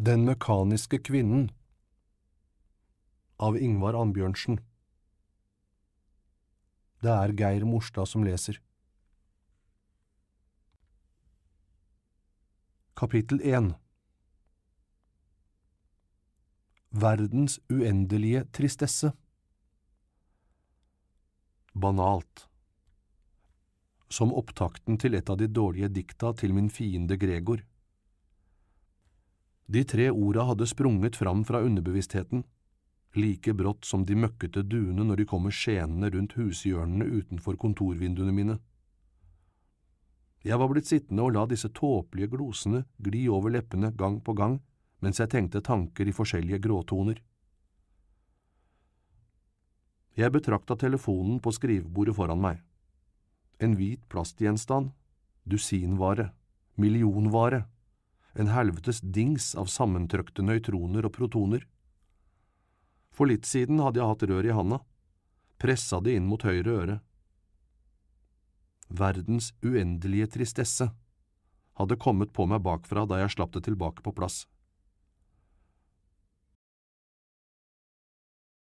Den mekaniske kvinnen av Ingvar Ambjørnsen. Det er Geir Morstad som leser. Kapittel 1 Verdens uendelige tristesse Banalt Som opptakten til et av de dårlige dikta til min fiende Gregor. De tre orda hadde sprunget fram fra underbevisstheten, like brått som de møkkete duene når de kommer skjenende rundt hushjørnene utenfor kontorvinduene mine. Jeg var blitt sittende og la disse tåpelige glosene gli over leppene gang på gang mens jeg tenkte tanker i forskjellige gråtoner. Jeg betrakta telefonen på skrivebordet foran meg. En hvit plastgjenstand, dusinvare, millionvare en helvetes dings av sammentrøkte nøytroner og protoner. For litt siden hadde jeg hatt rør i handa, pressa det inn mot høyre øre. Verdens uendelige tristesse hadde kommet på meg bakfra da jeg slapp det tilbake på plass.